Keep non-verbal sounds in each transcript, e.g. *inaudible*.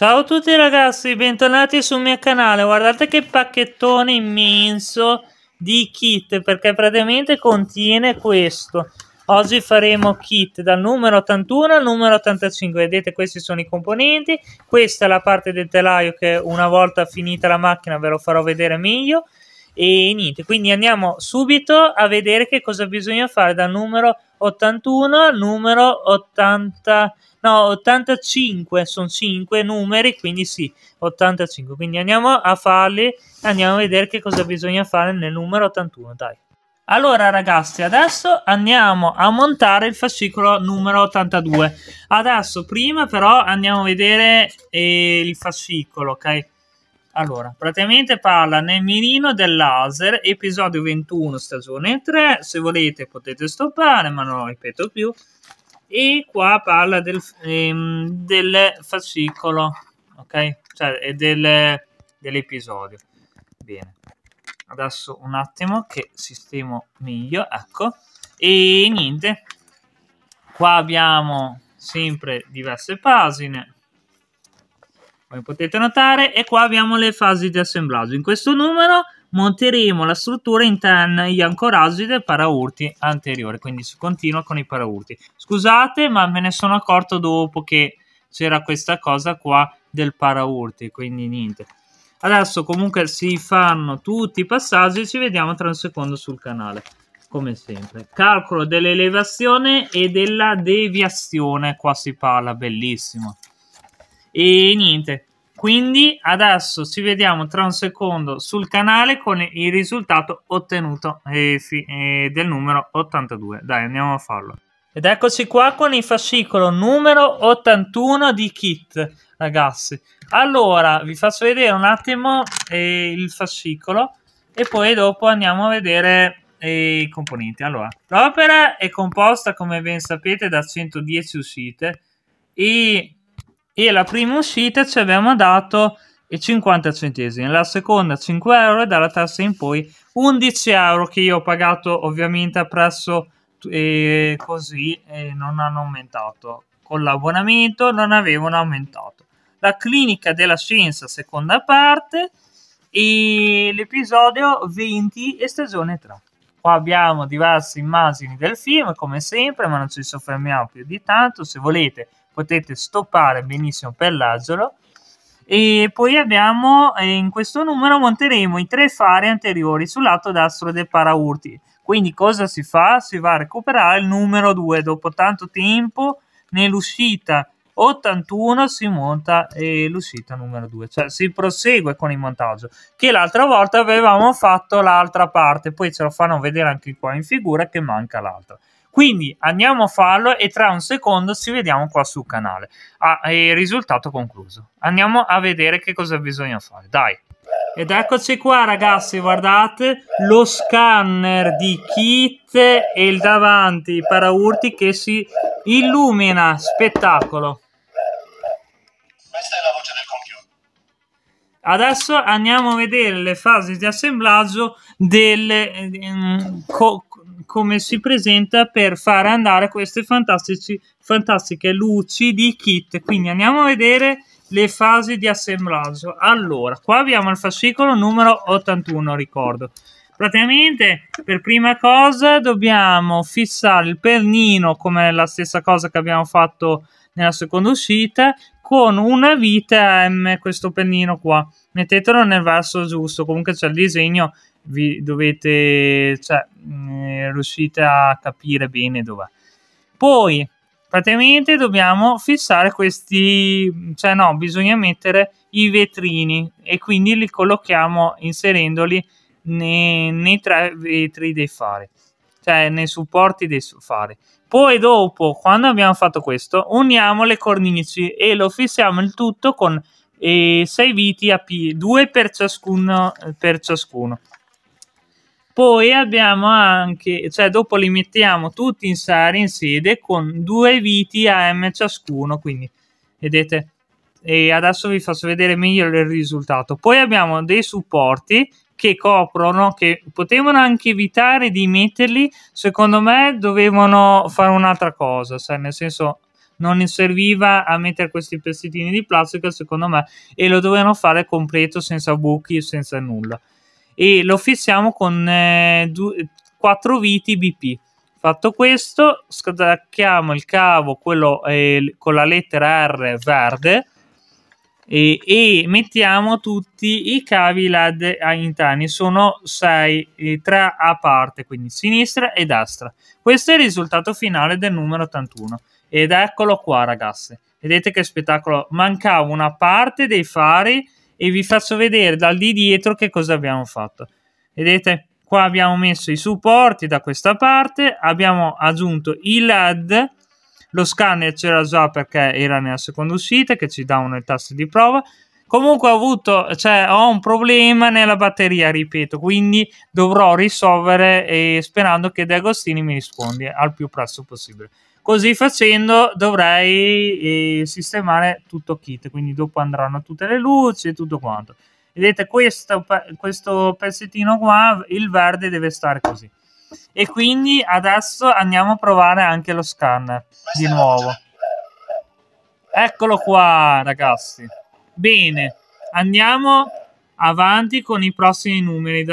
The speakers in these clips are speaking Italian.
Ciao a tutti ragazzi, bentornati sul mio canale. Guardate che pacchettone immenso di kit, perché praticamente contiene questo. Oggi faremo kit dal numero 81 al numero 85. Vedete, questi sono i componenti. Questa è la parte del telaio che una volta finita la macchina ve lo farò vedere meglio. E niente, quindi andiamo subito a vedere che cosa bisogna fare dal numero 81 81, numero 80, no, 85, sono 5 numeri, quindi sì, 85. Quindi andiamo a farli, andiamo a vedere che cosa bisogna fare nel numero 81, dai. Allora ragazzi, adesso andiamo a montare il fascicolo numero 82. Adesso prima però andiamo a vedere eh, il fascicolo, ok? Allora, praticamente parla nel mirino del laser, episodio 21, stagione 3. Se volete potete stoppare, ma non lo ripeto più. E qua parla del, ehm, del fascicolo, ok? Cioè, del, dell'episodio. Bene. Adesso un attimo che sistemo meglio, ecco. E niente, qua abbiamo sempre diverse pagine come potete notare e qua abbiamo le fasi di assemblaggio in questo numero monteremo la struttura interna gli ancoraggi del paraurti anteriore quindi si continua con i paraurti scusate ma me ne sono accorto dopo che c'era questa cosa qua del paraurti quindi niente adesso comunque si fanno tutti i passaggi ci vediamo tra un secondo sul canale come sempre calcolo dell'elevazione e della deviazione qua si parla bellissimo e niente. Quindi adesso ci vediamo tra un secondo sul canale con il risultato ottenuto eh, eh del numero 82. Dai, andiamo a farlo. Ed eccoci qua con il fascicolo numero 81 di Kit, ragazzi. Allora, vi faccio vedere un attimo eh, il fascicolo e poi dopo andiamo a vedere eh, i componenti. Allora, l'opera è composta, come ben sapete, da 110 uscite e e la prima uscita ci abbiamo dato 50 centesimi, la seconda 5 euro e dalla terza in poi 11 euro che io ho pagato ovviamente a prezzo così e non hanno aumentato. Con l'abbonamento non avevano aumentato. La clinica della scienza, seconda parte, e l'episodio 20 e stagione 3. Qua abbiamo diverse immagini del film, come sempre, ma non ci soffermiamo più di tanto. Se volete potete stoppare benissimo per l'asolo e poi abbiamo eh, in questo numero monteremo i tre fari anteriori sul lato destro del paraurti quindi cosa si fa? si va a recuperare il numero 2 dopo tanto tempo nell'uscita 81 si monta eh, l'uscita numero 2 cioè si prosegue con il montaggio che l'altra volta avevamo fatto l'altra parte poi ce lo fanno vedere anche qua in figura che manca l'altra quindi andiamo a farlo e tra un secondo ci vediamo qua sul canale. Ah, e risultato concluso. Andiamo a vedere che cosa bisogna fare. Dai. Ed eccoci qua ragazzi, guardate lo scanner di Kit e il davanti, i paraurti che si illumina, spettacolo. Questa è la adesso andiamo a vedere le fasi di assemblaggio delle, ehm, co come si presenta per fare andare queste fantastiche luci di kit. Quindi andiamo a vedere le fasi di assemblaggio. Allora, qua abbiamo il fascicolo numero 81, ricordo. Praticamente per prima cosa dobbiamo fissare il pernino come la stessa cosa che abbiamo fatto nella seconda uscita con una vita M, questo pennino qua. Mettetelo nel verso giusto, comunque c'è il disegno, vi dovete, cioè, eh, riuscite a capire bene dov'è. Poi, praticamente dobbiamo fissare questi, cioè no, bisogna mettere i vetrini e quindi li collochiamo inserendoli nei, nei tre vetri dei fari, cioè nei supporti dei fari. Poi dopo, quando abbiamo fatto questo, uniamo le cornici e lo fissiamo il tutto con 6 eh, viti a P, 2 per ciascuno, eh, per ciascuno. Poi abbiamo anche, cioè dopo li mettiamo tutti in sari in sede con 2 viti a M ciascuno, quindi vedete, e adesso vi faccio vedere meglio il risultato. Poi abbiamo dei supporti che coprono, che potevano anche evitare di metterli, secondo me dovevano fare un'altra cosa, cioè nel senso non serviva a mettere questi pezzettini di plastica secondo me e lo dovevano fare completo senza buchi senza nulla e lo fissiamo con eh, due, 4 viti BP fatto questo scattacchiamo il cavo quello eh, con la lettera R verde e, e, mettiamo tutti i cavi LAD intani, sono 6, 3 eh, a parte, quindi sinistra e destra. Questo è il risultato finale del numero 81 ed eccolo qua ragazzi, vedete che spettacolo, mancava una parte dei fari e vi faccio vedere dal di dietro che cosa abbiamo fatto. Vedete, qua abbiamo messo i supporti da questa parte, abbiamo aggiunto i LED lo scanner c'era già perché era nella seconda uscita che ci davano il tasto di prova. Comunque ho avuto, cioè, ho un problema nella batteria, ripeto, quindi dovrò risolvere eh, sperando che De Agostini mi rispondi al più presto possibile. Così facendo dovrei eh, sistemare tutto kit, quindi dopo andranno tutte le luci e tutto quanto. Vedete questo, questo pezzettino qua, il verde deve stare così. E quindi adesso andiamo a provare anche lo scanner di nuovo. Eccolo qua, ragazzi. Bene, andiamo avanti con i prossimi numeri,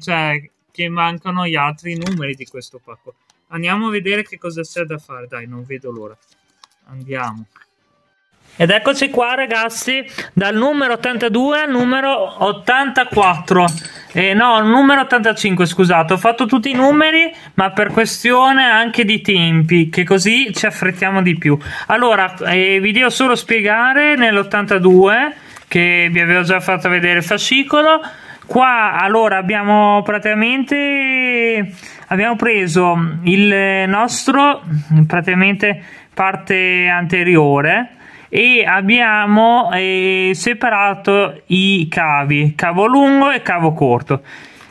cioè che mancano gli altri numeri di questo pacco. Andiamo a vedere che cosa c'è da fare, dai, non vedo l'ora. Andiamo. Ed eccoci qua ragazzi, dal numero 82 al numero 84. Eh, no, numero 85, scusate, ho fatto tutti i numeri, ma per questione anche di tempi, che così ci affrettiamo di più. Allora, eh, vi devo solo spiegare nell'82, che vi avevo già fatto vedere il fascicolo. Qua allora abbiamo praticamente abbiamo preso il nostro praticamente parte anteriore e abbiamo eh, separato i cavi cavo lungo e cavo corto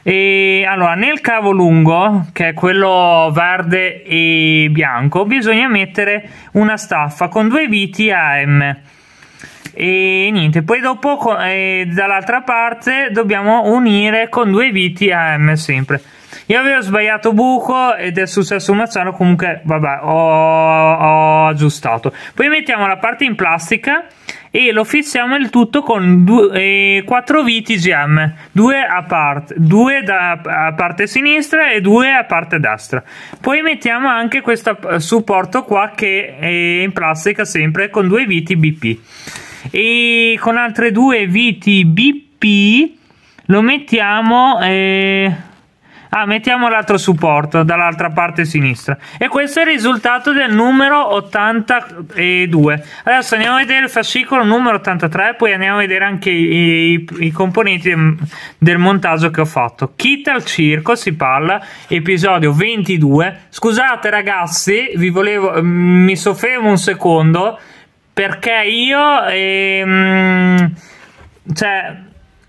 e allora nel cavo lungo che è quello verde e bianco bisogna mettere una staffa con due viti a M e niente poi dopo eh, dall'altra parte dobbiamo unire con due viti a M sempre io avevo sbagliato buco ed è successo un mazzano. Comunque, vabbè, ho, ho aggiustato. Poi mettiamo la parte in plastica e lo fissiamo il tutto con due, eh, 4 viti GM, due a parte, due da, a parte sinistra e due a parte destra. Poi mettiamo anche questo supporto qua che è in plastica sempre con due viti BP e con altre due viti BP lo mettiamo eh, Ah, mettiamo l'altro supporto dall'altra parte sinistra. E questo è il risultato del numero 82. Adesso andiamo a vedere il fascicolo numero 83, poi andiamo a vedere anche i, i, i componenti del, montaggio che ho fatto. Kit al circo si parla, episodio 22. Scusate ragazzi, vi volevo, mm, mi soffermo un secondo perché io... Ehm, cioè,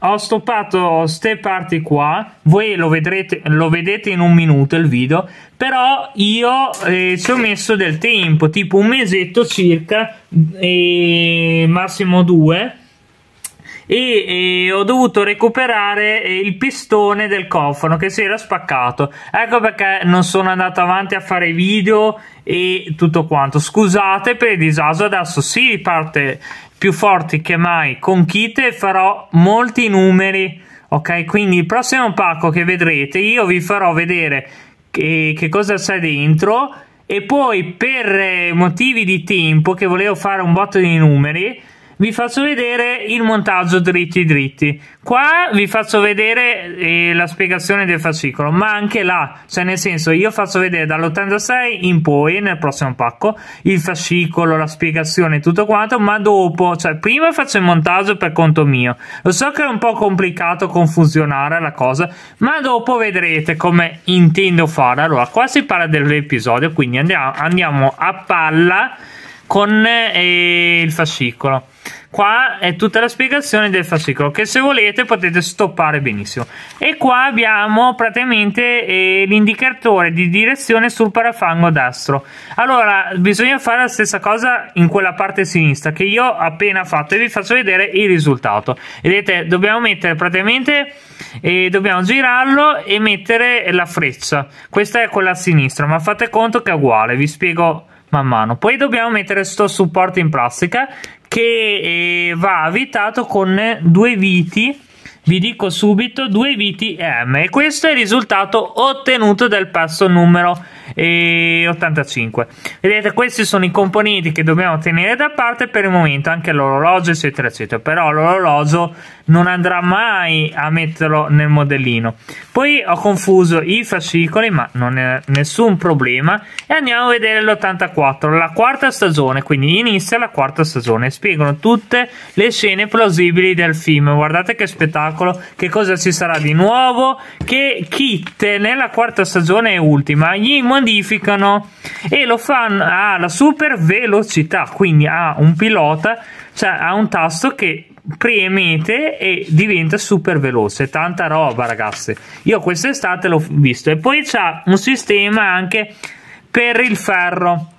ho stoppato ste parti qua. Voi lo vedrete, lo vedete in un minuto il video. Però io eh, ci ho messo del tempo, tipo un mesetto circa, eh, massimo due. E, e ho dovuto recuperare eh, il pistone del cofano che si era spaccato. Ecco perché non sono andato avanti a fare video e tutto quanto. Scusate per il disastro, adesso si sì, parte più forti che mai con Kite farò molti numeri. Ok, quindi il prossimo pacco che vedrete io vi farò vedere che, che cosa c'è dentro e poi per eh, motivi di tempo che volevo fare un botto di numeri vi faccio vedere il montaggio dritti dritti. Qua vi faccio vedere eh, la spiegazione del fascicolo, ma anche là, cioè nel senso io faccio vedere dall'86 in poi, nel prossimo pacco, il fascicolo, la spiegazione e tutto quanto, ma dopo, cioè prima faccio il montaggio per conto mio. Lo so che è un po' complicato confusionare la cosa, ma dopo vedrete come intendo fare. Allora, qua si parla dell'episodio, quindi andiamo, andiamo a palla con eh, il fascicolo qua è tutta la spiegazione del fascicolo che se volete potete stoppare benissimo e qua abbiamo praticamente eh, l'indicatore di direzione sul parafango destro allora bisogna fare la stessa cosa in quella parte sinistra che io ho appena fatto e vi faccio vedere il risultato vedete dobbiamo mettere praticamente e eh, dobbiamo girarlo e mettere la freccia questa è quella a sinistra ma fate conto che è uguale vi spiego man mano poi dobbiamo mettere sto supporto in plastica che eh, va avvitato con due viti vi dico subito due viti M e questo è il risultato ottenuto dal passo numero e 85 vedete questi sono i componenti che dobbiamo tenere da parte per il momento anche l'orologio eccetera eccetera però l'orologio non andrà mai a metterlo nel modellino poi ho confuso i fascicoli ma non è nessun problema e andiamo a vedere l'84 la quarta stagione quindi inizia la quarta stagione spiegano tutte le scene plausibili del film guardate che spettacolo che cosa ci sarà di nuovo che Kit nella quarta stagione è ultima gli modificano e lo fanno alla super velocità, quindi ha un pilota, cioè ha un tasto che premete e diventa super veloce. Tanta roba, ragazzi. Io quest'estate l'ho visto. E poi c'è un sistema anche per il ferro.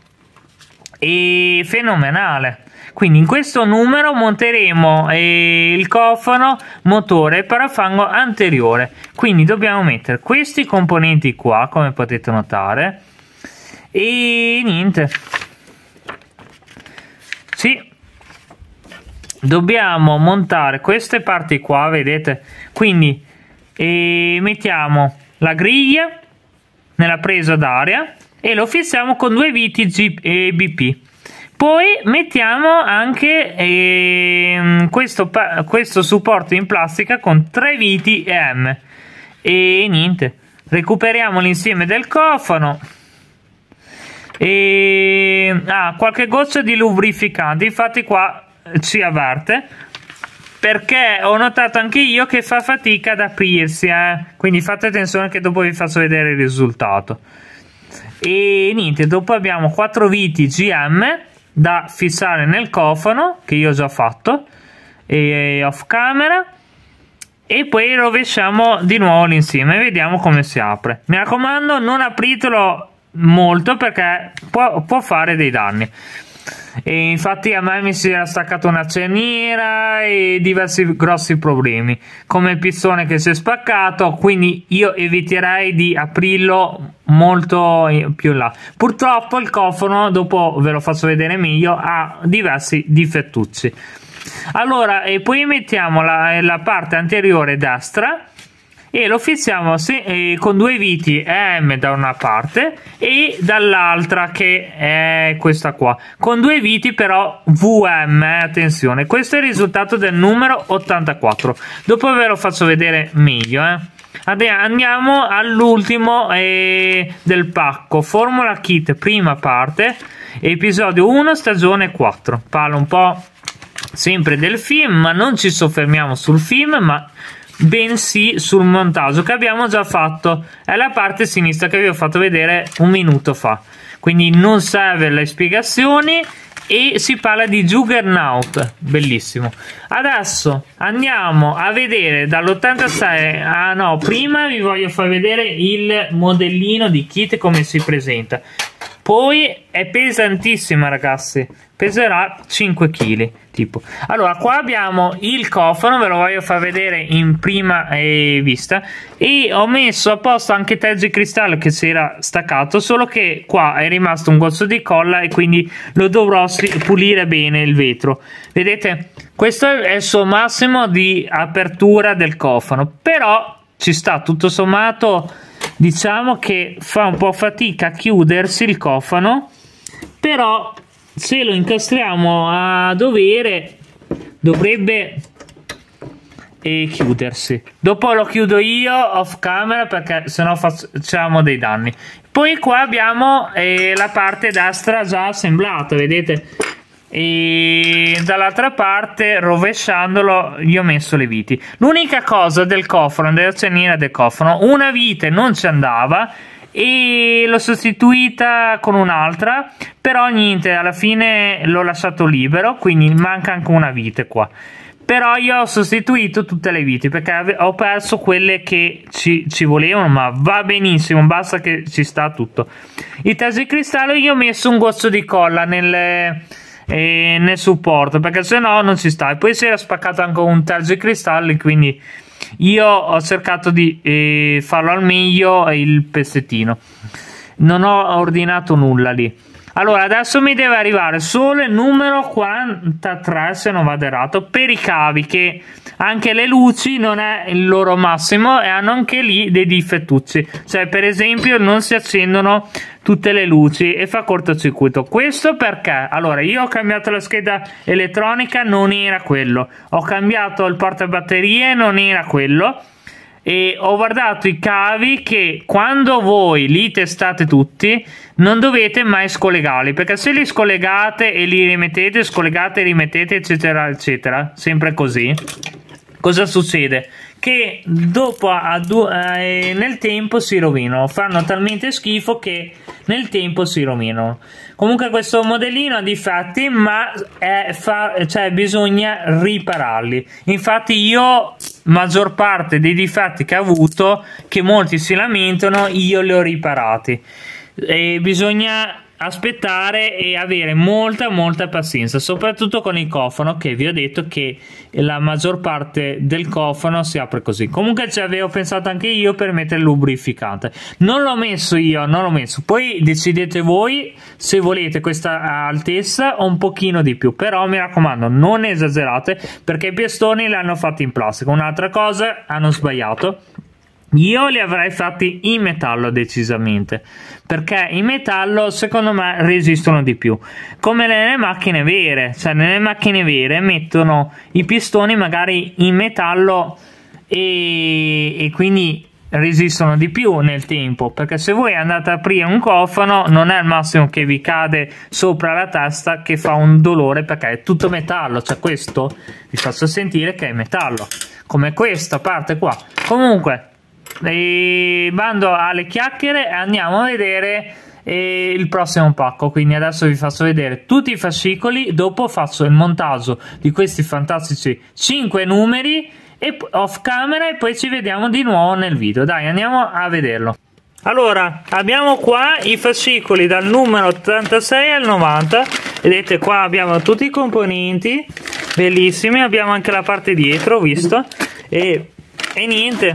E fenomenale. Quindi in questo numero monteremo eh, il cofano, motore parafango anteriore. Quindi dobbiamo mettere questi componenti qua, come potete notare. E niente. Sì. Dobbiamo montare queste parti qua, vedete? Quindi eh, mettiamo la griglia nella presa d'aria e lo fissiamo con due viti GBP. Eh, e poi mettiamo anche ehm, questo, questo, supporto in plastica con tre viti e M. E niente, recuperiamo l'insieme del cofano. E ah, qualche goccia di lubrificante, infatti qua ci avverte. Perché ho notato anche io che fa fatica ad aprirsi, eh? quindi fate attenzione che dopo vi faccio vedere il risultato. E niente, dopo abbiamo 4 viti GM da fissare nel cofano che io ho già fatto e off camera e poi rovesciamo di nuovo l'insieme e vediamo come si apre mi raccomando non apritelo molto perché può, può fare dei danni e infatti a me mi si era staccata una cerniera e diversi grossi problemi, come il pistone che si è spaccato, quindi io eviterei di aprirlo molto più in là. Purtroppo il cofano, dopo ve lo faccio vedere meglio, ha diversi difettucci. Allora, e poi mettiamo la, la parte anteriore destra e lo fissiamo se, eh, con due viti M da una parte e dall'altra che è questa qua con due viti però VM eh, attenzione questo è il risultato del numero 84 dopo ve lo faccio vedere meglio eh. andiamo all'ultimo eh, del pacco formula kit prima parte episodio 1 stagione 4 parlo un po' sempre del film ma non ci soffermiamo sul film ma bensì sul montaggio che abbiamo già fatto è la parte sinistra che vi ho fatto vedere un minuto fa quindi non serve le spiegazioni e si parla di Juggernaut bellissimo adesso andiamo a vedere dall'86 ah no prima vi voglio far vedere il modellino di Kit come si presenta poi è pesantissima, ragazzi. Peserà 5 kg. Tipo. Allora, qua abbiamo il cofano, ve lo voglio far vedere in prima eh, vista. E ho messo a posto anche il di cristallo che si era staccato. Solo che qua è rimasto un gozzo di colla e quindi lo dovrò pulire bene il vetro. Vedete, questo è il suo massimo di apertura del cofano. Però ci sta tutto sommato diciamo che fa un po' fatica a chiudersi il cofano però se lo incastriamo a dovere dovrebbe eh, chiudersi dopo lo chiudo io off camera perché sennò facciamo dei danni poi qua abbiamo eh, la parte destra già assemblata vedete e dall'altra parte rovesciandolo gli ho messo le viti l'unica cosa del cofano della cenina del cofano una vite non ci andava e l'ho sostituita con un'altra però niente alla fine l'ho lasciato libero quindi manca anche una vite qua però io ho sostituito tutte le viti perché ho perso quelle che ci, ci, volevano ma va benissimo basta che ci sta tutto il taso di cristallo io ho messo un gozzo di colla nel e nel supporto perché se no non si sta e poi si era spaccato anche un terzo di cristalli quindi io ho cercato di eh, farlo al meglio il pezzettino non ho ordinato nulla lì allora, adesso mi deve arrivare solo il numero 43, se non vado errato, per i cavi, che anche le luci non è il loro massimo e hanno anche lì dei difettucci. Cioè, per esempio, non si accendono tutte le luci e fa cortocircuito. Questo perché? Allora, io ho cambiato la scheda elettronica, non era quello. Ho cambiato il portabatterie, non era quello e ho guardato i cavi che quando voi li testate tutti non dovete mai scollegarli perché se li scollegate e li rimettete, scollegate e rimettete eccetera eccetera, sempre così, cosa succede? che dopo a du- eh, nel tempo si rovinano, fanno talmente schifo che nel tempo si rovinano. Comunque questo modellino ha difetti, ma fa- cioè bisogna ripararli. Infatti io maggior parte dei difetti che ha avuto, che molti si lamentano, io li ho riparati. E bisogna aspettare e avere molta molta pazienza soprattutto con il cofano che vi ho detto che la maggior parte del cofano si apre così comunque ci avevo pensato anche io per mettere lubrificante non l'ho messo io non l'ho messo poi decidete voi se volete questa altezza o un pochino di più però mi raccomando non esagerate perché i piastoni l'hanno fatto in plastica un'altra cosa hanno sbagliato io li avrei fatti in metallo decisamente perché in metallo secondo me resistono di più come nelle macchine vere cioè nelle macchine vere mettono i pistoni magari in metallo e, e quindi resistono di più nel tempo perché se voi andate a aprire un cofano non è il massimo che vi cade sopra la testa che fa un dolore perché è tutto metallo cioè questo vi faccio sentire che è metallo come questa parte qua comunque e bando alle chiacchiere e andiamo a vedere eh, il prossimo pacco. Quindi adesso vi faccio vedere tutti i fascicoli, dopo faccio il montaggio di questi fantastici 5 numeri e off camera e poi ci vediamo di nuovo nel video. Dai, andiamo a vederlo. Allora, abbiamo qua i fascicoli dal numero 86 al 90. Vedete qua abbiamo tutti i componenti, bellissimi, abbiamo anche la parte dietro, visto. E, e niente,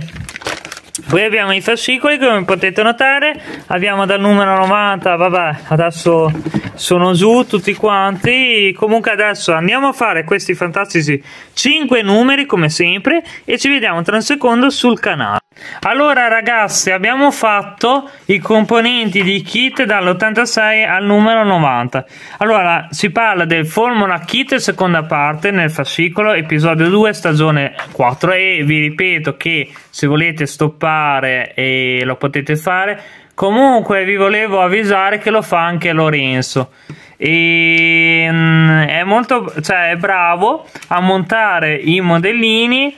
poi abbiamo i fascicoli, come potete notare, abbiamo dal numero 90, vabbè, adesso sono giù tutti quanti. Comunque adesso andiamo a fare questi fantastici 5 numeri, come sempre, e ci vediamo tra un secondo sul canale. Allora ragazzi abbiamo fatto i componenti di kit dall'86 al numero 90 Allora si parla del Formula Kit seconda parte nel fascicolo episodio 2 stagione 4 E vi ripeto che se volete stoppare eh, lo potete fare Comunque vi volevo avvisare che lo fa anche Lorenzo e, mm, è molto cioè, è bravo a montare i modellini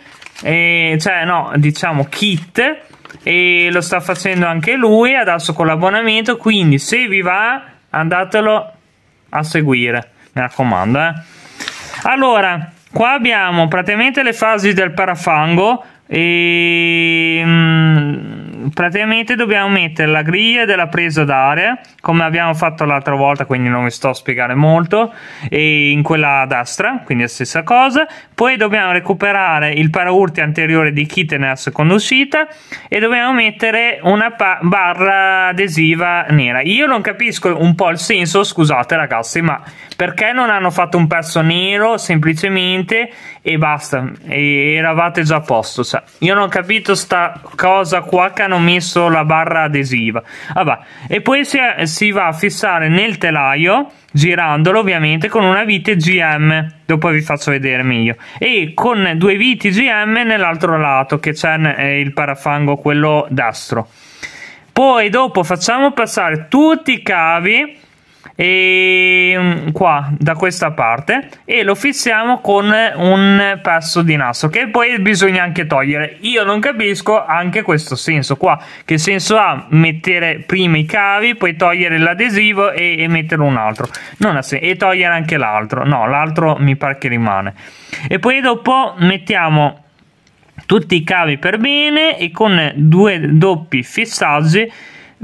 eh, cioè no, diciamo kit e lo sta facendo anche lui adesso con l'abbonamento, quindi se vi va andatelo a seguire, mi raccomando. Eh. Allora, qua abbiamo praticamente le fasi del parafango e... Mm, praticamente dobbiamo mettere la griglia della presa d'aria come abbiamo fatto l'altra volta quindi non vi sto a spiegare molto e in quella a destra quindi la stessa cosa poi dobbiamo recuperare il paraurti anteriore di kit nella seconda uscita e dobbiamo mettere una barra adesiva nera io non capisco un po' il senso scusate ragazzi ma perché non hanno fatto un pezzo nero semplicemente e basta, e eravate già a posto. Cioè, io non ho capito sta cosa qua che hanno messo la barra adesiva. Ah, Vabbè. E poi si, si va a fissare nel telaio girandolo ovviamente con una vite GM dopo vi faccio vedere meglio e con due viti GM nell'altro lato che c'è eh, il parafango quello destro poi dopo facciamo passare tutti i cavi e ehm, qua da questa parte e lo fissiamo con un pezzo di nastro che poi bisogna anche togliere io non capisco anche questo senso qua che senso ha mettere prima i cavi poi togliere l'adesivo e, e mettere un altro non ha senso e togliere anche l'altro no l'altro mi pare che rimane e poi dopo mettiamo tutti i cavi per bene e con due doppi fissaggi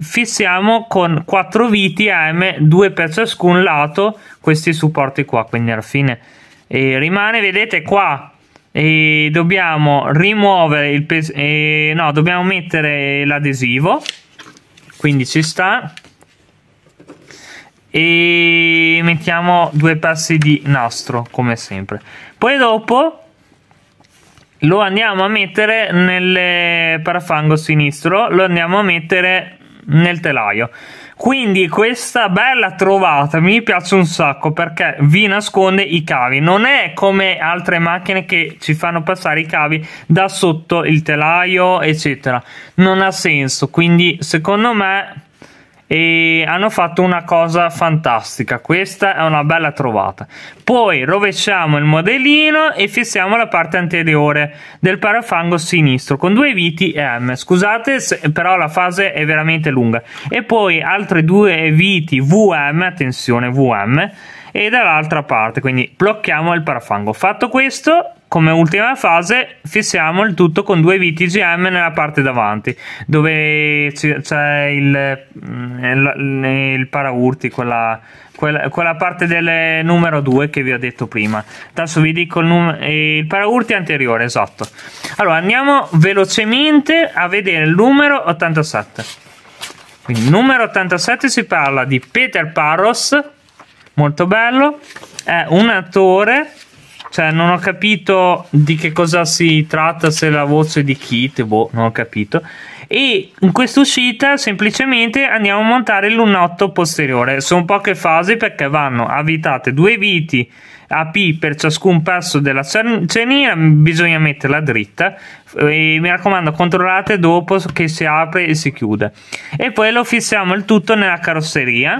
fissiamo con 4 viti AM, 2 per ciascun lato, questi supporti qua, quindi alla fine e eh, rimane, vedete qua, e dobbiamo rimuovere il peso, no, dobbiamo mettere l'adesivo, quindi ci sta, e mettiamo due passi di nastro come sempre poi dopo lo andiamo a mettere nel parafango sinistro lo andiamo a mettere nel telaio. Quindi questa bella trovata mi piace un sacco perché vi nasconde i cavi. Non è come altre macchine che ci fanno passare i cavi da sotto il telaio, eccetera. Non ha senso. Quindi secondo me e hanno fatto una cosa fantastica. Questa è una bella trovata. Poi rovesciamo il modellino e fissiamo la parte anteriore del parafango sinistro con due viti M. Scusate, se, però la fase è veramente lunga. E poi altre due viti VM, attenzione VM, e dall'altra parte. Quindi blocchiamo il parafango. Fatto questo, come ultima fase fissiamo il tutto con due viti GM nella parte davanti dove c'è il, il, mm, il paraurti, quella, quella, quella, parte del numero 2 che vi ho detto prima. Adesso vi dico il, il paraurti anteriore, esatto. Allora andiamo velocemente a vedere il numero 87. Quindi numero 87 si parla di Peter Parros, molto bello, è un attore cioè, non ho capito di che cosa si tratta, se la voce di Kit, boh, non ho capito. E in questa uscita semplicemente andiamo a montare il lunotto posteriore. Sono poche fasi perché vanno avvitate due viti AP per ciascun passo della cenia, bisogna metterla dritta. Eh, e mi raccomando, controllate dopo che si apre e si chiude. E poi lo fissiamo il tutto nella carrosseria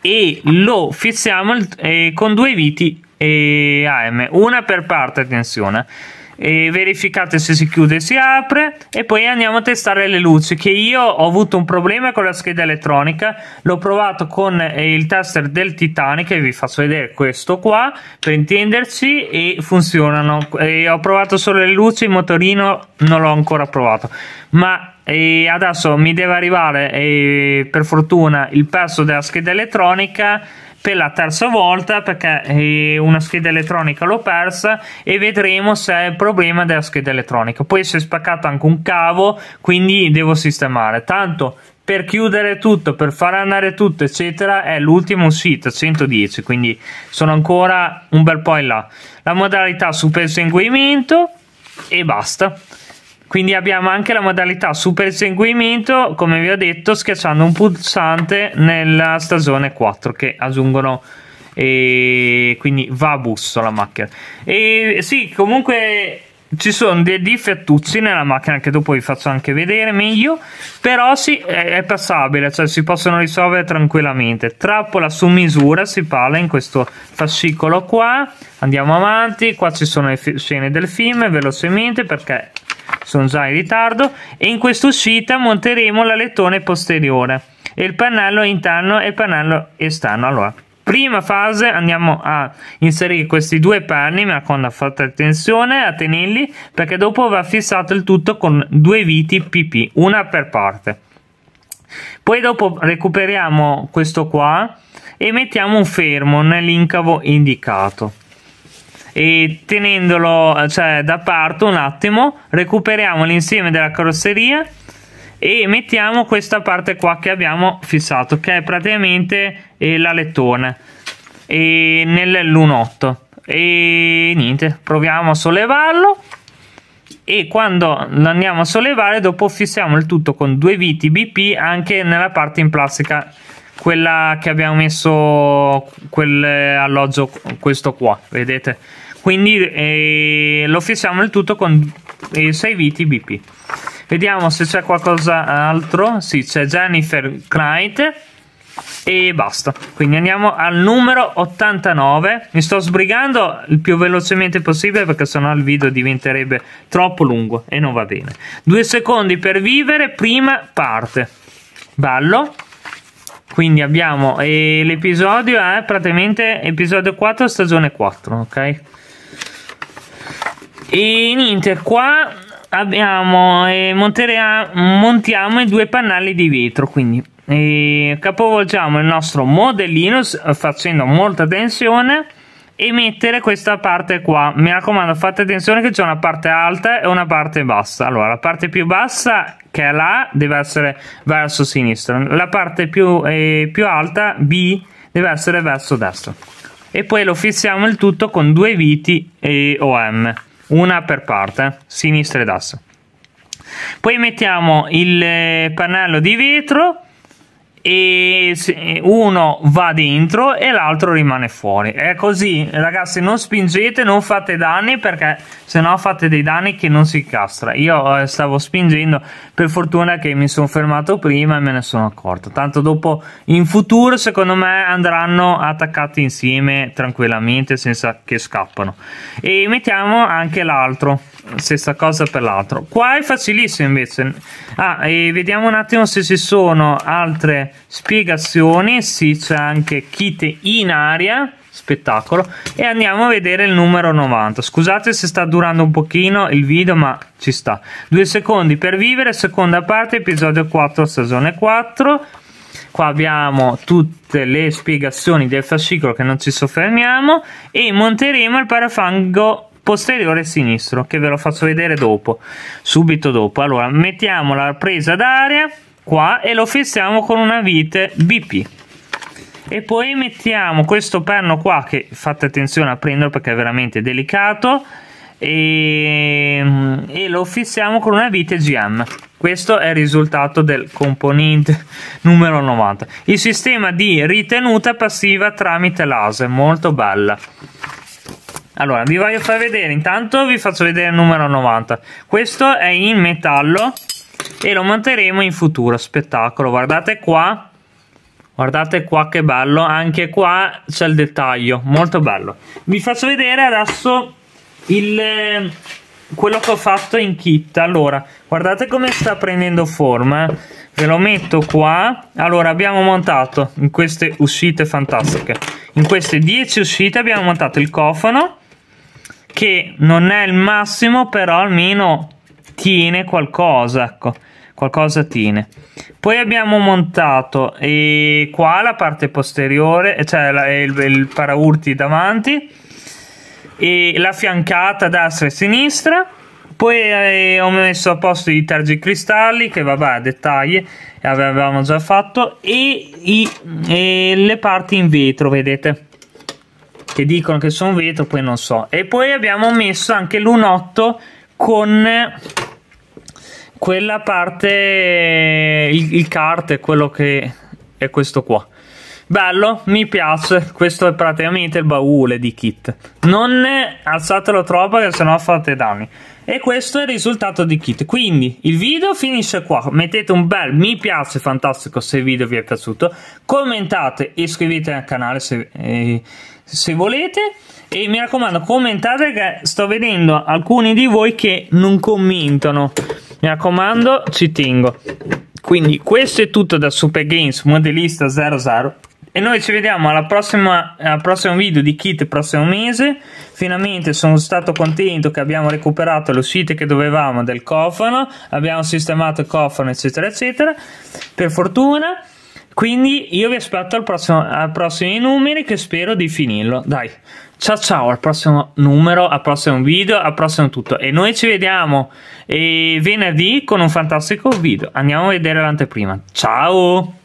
e lo fissiamo eh, con due viti e AM, una per parte, attenzione. E verificate se si chiude e si apre e poi andiamo a testare le luci che io ho avuto un problema con la scheda elettronica l'ho provato con eh, il tester del Titanic e vi faccio vedere questo qua per intenderci e funzionano e ho provato solo le luci il motorino non l'ho ancora provato ma e adesso mi deve arrivare per fortuna il pezzo della scheda elettronica per la terza volta perché eh, una scheda elettronica l'ho persa e vedremo se è il problema della scheda elettronica. Poi si è spaccato anche un cavo, quindi devo sistemare. Tanto per chiudere tutto, per far andare tutto, eccetera, è l'ultima uscita 110, quindi sono ancora un bel po' in là. La modalità super seguimento e basta. Quindi abbiamo anche la modalità super seguimento, come vi ho detto, schiacciando un pulsante nella stagione 4 che aggiungono e eh, quindi va a busto la macchina. E sì, comunque ci sono dei difettuzzi nella macchina che dopo vi faccio anche vedere meglio però sì, è, è, passabile cioè si possono risolvere tranquillamente trappola su misura si parla in questo fascicolo qua andiamo avanti qua ci sono le scene del film velocemente perché sono già in ritardo e in quest'uscita monteremo l'alettone posteriore e il pannello interno e il pannello esterno allora prima fase andiamo a inserire questi due perni ma con fatta attenzione a tenerli perché dopo va fissato il tutto con due viti pp una per parte poi dopo recuperiamo questo qua e mettiamo un fermo nell'incavo indicato e tenendolo cioè, da parte un attimo recuperiamo l'insieme della carrozzeria e mettiamo questa parte qua che abbiamo fissato che è praticamente eh, l'alettone e nell'unotto e niente proviamo a sollevarlo e quando lo andiamo a sollevare dopo fissiamo il tutto con due viti BP anche nella parte in plastica quella che abbiamo messo quell'alloggio questo qua vedete quindi eh, lo fissiamo il tutto con 6 eh, viti BP Vediamo se c'è qualcos'altro. Sì, c'è Jennifer Knight. E basta. Quindi andiamo al numero 89. Mi sto sbrigando il più velocemente possibile perché sennò il video diventerebbe troppo lungo e non va bene. Due secondi per vivere, prima parte. Ballo. Quindi abbiamo e l'episodio è praticamente episodio 4, stagione 4, ok? E niente, qua abbiamo, eh, montiamo i due pannelli di vetro quindi eh, capovolgiamo il nostro modellino facendo molta tensione e mettere questa parte qua mi raccomando fate attenzione che c'è una parte alta e una parte bassa allora la parte più bassa che è la deve essere verso sinistra la parte più, eh, più alta B deve essere verso destra e poi lo fissiamo il tutto con due viti e OM una per parte, sinistra ed asse. Poi mettiamo il eh, pannello di vetro e uno va dentro e l'altro rimane fuori. È così, ragazzi, non spingete, non fate danni perché se no fate dei danni che non si castra. Io eh, stavo spingendo, per fortuna che mi sono fermato prima e me ne sono accorto. Tanto dopo in futuro, secondo me, andranno attaccati insieme tranquillamente senza che scappano. E mettiamo anche l'altro. Stessa cosa per l'altro. Qua è facilissimo invece. Ah, vediamo un attimo se ci sono altre spiegazioni. Sì, c'è anche kit in aria. Spettacolo. E andiamo a vedere il numero 90. Scusate se sta durando un pochino il video, ma ci sta. Due secondi per vivere, seconda parte, episodio 4, stagione 4 qua abbiamo tutte le spiegazioni del fascicolo che non ci soffermiamo e monteremo il parafango posteriore e sinistro, che ve lo faccio vedere dopo, subito dopo. Allora, mettiamo la presa d'aria qua e lo fissiamo con una vite BP. E poi mettiamo questo perno qua, che fate attenzione a prenderlo perché è veramente delicato, e, e lo fissiamo con una vite GM. Questo è il risultato del componente *laughs* numero 90. Il sistema di ritenuta passiva tramite laser, molto bella. Allora, vi voglio far vedere, intanto vi faccio vedere il numero 90. Questo è in metallo e lo manteremo in futuro, spettacolo. Guardate qua, guardate qua che bello, anche qua c'è il dettaglio, molto bello. Vi faccio vedere adesso il, quello che ho fatto in kit. Allora, guardate come sta prendendo forma. Eh. Ve lo metto qua. Allora, abbiamo montato in queste uscite fantastiche. In queste 10 uscite abbiamo montato il cofano che non è il massimo, però almeno tiene qualcosa, ecco, qualcosa tiene. Poi abbiamo montato e qua la parte posteriore, eh, cioè la, il, il paraurti davanti, e la fiancata destra e sinistra. Poi eh, ho messo a posto i tergi cristalli, che vabbè, dettagli, eh, avevamo già fatto, e, i, e le parti in vetro, vedete che dicono che sono vetro, poi non so. E poi abbiamo messo anche l'unotto con quella parte, il, il cart, quello che è questo qua. Bello, mi piace. Questo è praticamente il baule di Kit. Non alzatelo troppo, che sennò fate danni. E questo è il risultato di Kit. Quindi il video finisce qua. Mettete un bel mi piace fantastico se il video vi è piaciuto. Commentate, iscrivetevi al canale se, eh, se volete. E mi raccomando, commentate che sto vedendo alcuni di voi che non commentano. Mi raccomando, ci tengo. Quindi questo è tutto da Super Games Modellista 00. E noi ci vediamo alla prossima, al prossimo video di kit prossimo mese. Finalmente sono stato contento che abbiamo recuperato le uscite che dovevamo del cofano, abbiamo sistemato il cofano, eccetera, eccetera. Per fortuna. Quindi io vi aspetto al prossimo, al prossimo numeri che spero di finirlo. Dai, ciao ciao, al prossimo numero, al prossimo video, al prossimo tutto. E noi ci vediamo eh, venerdì con un fantastico video. Andiamo a vedere l'anteprima. Ciao!